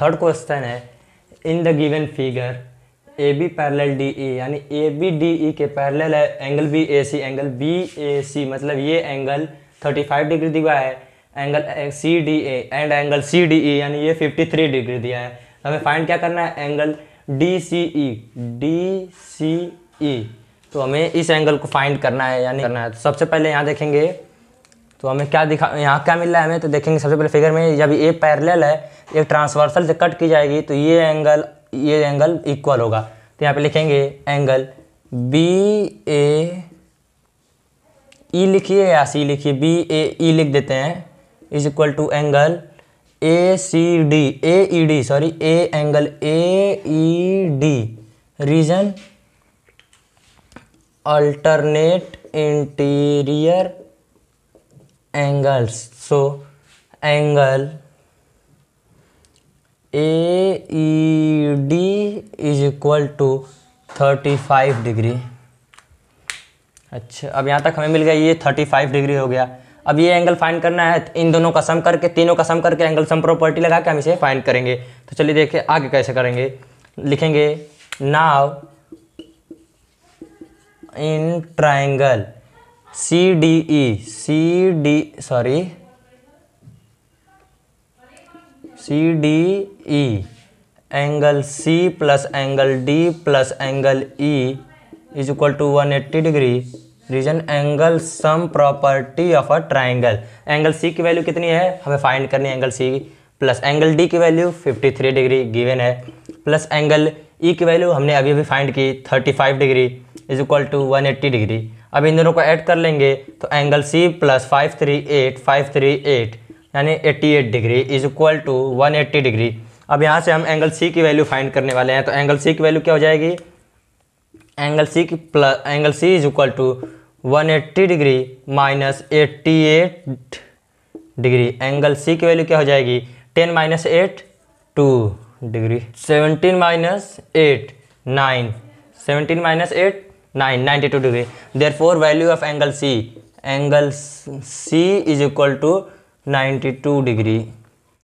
third question है in the given figure A B parallel D E यानी A B D E के parallel है angle B A C angle B A C मतलब ये angle 35 degree दिया है angle C D A and angle C D E यानी ये 53 degree दिया है तो हमें फाइंड क्या करना है angle D C E D C E तो हमें इस एंगल को फाइंड करना है यानी करना है तो सबसे पहले यहाँ देखेंगे तो हमें क्या दिखा यहाँ क्या मिल रहा है हमें तो देखेंगे सबसे पहले फिगर में जब ये पैरेलल है ये ट्रांसवर्सल से कट की जाएगी तो ये एंगल ये एंगल इक्वल होगा तो यहाँ पे लिखेंगे एंगल बी ए ई लिखिए या सी लिखिए बी ए ई लिख देते हैं is equal to angle A C D A E D sorry A angle A E D reason alternate interior angles so angle is e is equal to 35 degree अच्छा अब यहाँ तक हमें मिल गया ये 35 डिग्री हो गया अब ये एंगल फाइंड करना है तो इन दोनों का सम करके तीनों का सम करके एंगल सम प्रॉपर्टी लगा के हम इसे फाइंड करेंगे तो चलिए देखिए आगे कैसे करेंगे लिखेंगे now in triangle C D E C D sorry C D E angle C plus angle D plus angle E is equal to one eighty degree reason angle sum property of a triangle angle C की value कितनी है हमें find करनी है angle C plus angle D की value 53 degree given है plus angle E की value हमने अभी अभी फाइंड की 35 degree is equal to 180 degree अब इन दोनों को ऐड कर लेंगे तो angle C plus five three eight five three eight यानी eighty eight degree is equal to one eighty degree अब यहाँ से हम एंगल सी की वैल्यू फाइंड करने वाले हैं तो एंगल सी की वैल्यू क्या हो जाएगी एंगल सी की plus angle C is equal to one eighty degree minus eighty eight degree angle C की वैल्यू क्या हो जाएगी ten minus eight two degree seventeen minus eight nine seventeen minus eight 9 92 degree therefore value of angle c angle c is equal to 92 degree